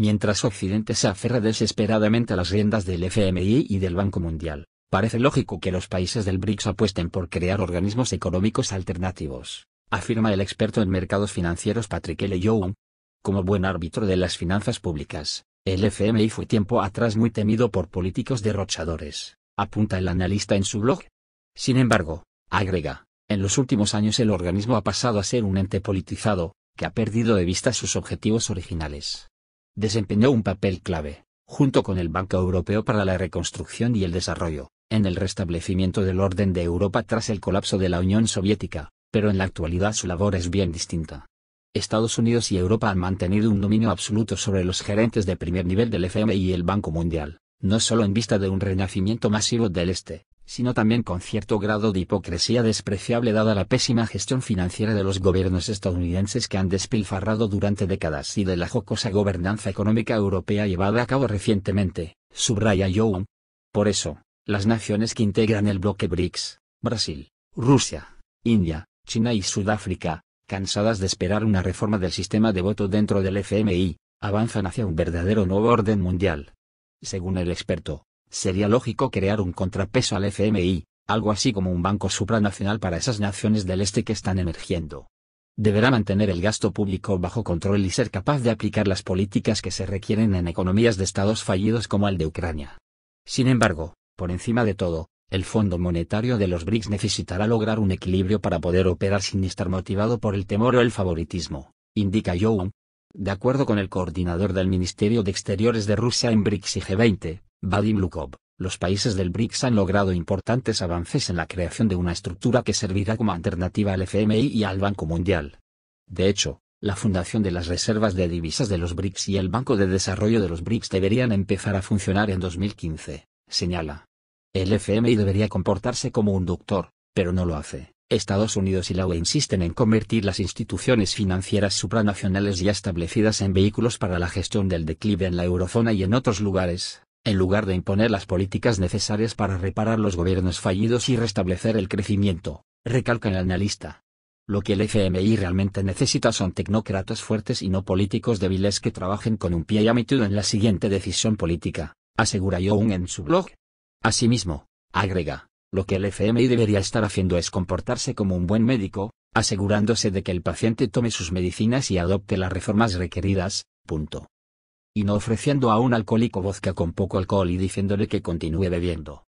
Mientras Occidente se aferra desesperadamente a las riendas del FMI y del Banco Mundial, parece lógico que los países del BRICS apuesten por crear organismos económicos alternativos, afirma el experto en mercados financieros Patrick L. Young. Como buen árbitro de las finanzas públicas, el FMI fue tiempo atrás muy temido por políticos derrochadores, apunta el analista en su blog. Sin embargo, agrega, en los últimos años el organismo ha pasado a ser un ente politizado, que ha perdido de vista sus objetivos originales desempeñó un papel clave, junto con el Banco Europeo para la Reconstrucción y el Desarrollo, en el restablecimiento del orden de Europa tras el colapso de la Unión Soviética, pero en la actualidad su labor es bien distinta. Estados Unidos y Europa han mantenido un dominio absoluto sobre los gerentes de primer nivel del FMI y el Banco Mundial, no solo en vista de un renacimiento masivo del Este, sino también con cierto grado de hipocresía despreciable dada la pésima gestión financiera de los gobiernos estadounidenses que han despilfarrado durante décadas y de la jocosa gobernanza económica europea llevada a cabo recientemente, subraya Young. Por eso, las naciones que integran el bloque BRICS, Brasil, Rusia, India, China y Sudáfrica, cansadas de esperar una reforma del sistema de voto dentro del FMI, avanzan hacia un verdadero nuevo orden mundial. Según el experto, Sería lógico crear un contrapeso al FMI, algo así como un banco supranacional para esas naciones del este que están emergiendo. Deberá mantener el gasto público bajo control y ser capaz de aplicar las políticas que se requieren en economías de estados fallidos como el de Ucrania. Sin embargo, por encima de todo, el Fondo Monetario de los BRICS necesitará lograr un equilibrio para poder operar sin estar motivado por el temor o el favoritismo, indica Young. De acuerdo con el coordinador del Ministerio de Exteriores de Rusia en BRICS y G20, Vadim Lukov, los países del BRICS han logrado importantes avances en la creación de una estructura que servirá como alternativa al FMI y al Banco Mundial. De hecho, la fundación de las reservas de divisas de los BRICS y el Banco de Desarrollo de los BRICS deberían empezar a funcionar en 2015, señala. El FMI debería comportarse como un doctor, pero no lo hace. Estados Unidos y la UE insisten en convertir las instituciones financieras supranacionales ya establecidas en vehículos para la gestión del declive en la eurozona y en otros lugares, en lugar de imponer las políticas necesarias para reparar los gobiernos fallidos y restablecer el crecimiento, recalca el analista. Lo que el FMI realmente necesita son tecnócratas fuertes y no políticos débiles que trabajen con un pie y amitud en la siguiente decisión política, asegura Young en su blog. Asimismo, agrega, lo que el FMI debería estar haciendo es comportarse como un buen médico, asegurándose de que el paciente tome sus medicinas y adopte las reformas requeridas, punto y no ofreciendo a un alcohólico vodka con poco alcohol y diciéndole que continúe bebiendo.